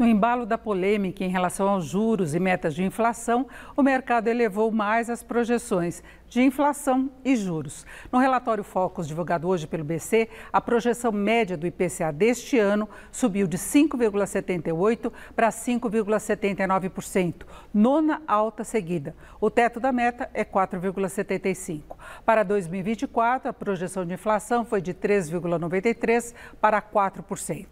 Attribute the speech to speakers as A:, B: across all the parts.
A: No embalo da polêmica em relação aos juros e metas de inflação, o mercado elevou mais as projeções de inflação e juros. No relatório Focus divulgado hoje pelo BC, a projeção média do IPCA deste ano subiu de 5,78 para 5,79%, nona alta seguida. O teto da meta é 4,75. Para 2024, a projeção de inflação foi de 3,93 para 4%.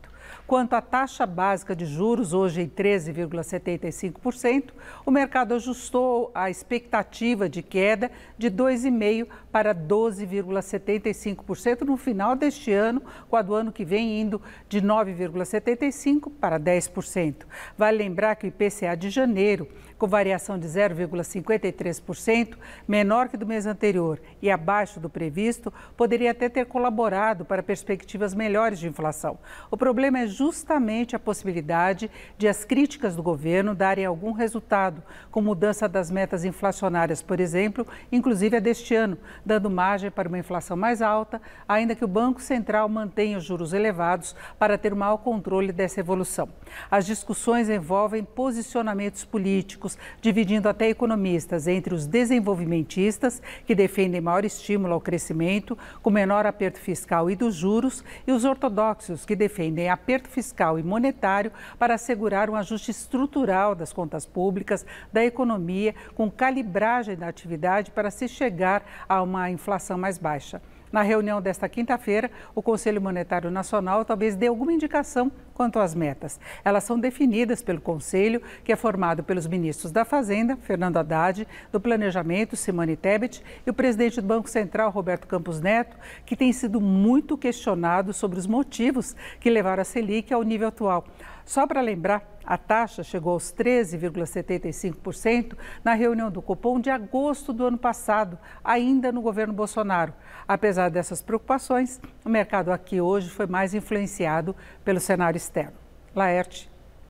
A: Quanto à taxa básica de juros, hoje em 13,75%, o mercado ajustou a expectativa de queda de 2,5% para 12,75% no final deste ano, com a do ano que vem indo de 9,75% para 10%. Vale lembrar que o IPCA de janeiro, com variação de 0,53%, menor que do mês anterior e abaixo do previsto, poderia até ter colaborado para perspectivas melhores de inflação. O problema é é justamente a possibilidade de as críticas do governo darem algum resultado, com mudança das metas inflacionárias, por exemplo, inclusive a deste ano, dando margem para uma inflação mais alta, ainda que o Banco Central mantenha os juros elevados para ter um mau controle dessa evolução. As discussões envolvem posicionamentos políticos, dividindo até economistas entre os desenvolvimentistas, que defendem maior estímulo ao crescimento, com menor aperto fiscal e dos juros, e os ortodoxos, que defendem a aperto fiscal e monetário para assegurar um ajuste estrutural das contas públicas, da economia, com calibragem da atividade para se chegar a uma inflação mais baixa. Na reunião desta quinta-feira, o Conselho Monetário Nacional talvez dê alguma indicação quanto às metas. Elas são definidas pelo Conselho, que é formado pelos ministros da Fazenda, Fernando Haddad, do Planejamento, Simone Tebet, e o presidente do Banco Central, Roberto Campos Neto, que tem sido muito questionado sobre os motivos que levaram a Selic ao nível atual. Só para lembrar, a taxa chegou aos 13,75% na reunião do Copom de agosto do ano passado, ainda no governo Bolsonaro. Apesar dessas preocupações, o mercado aqui hoje foi mais influenciado pelo cenário externo. Laerte.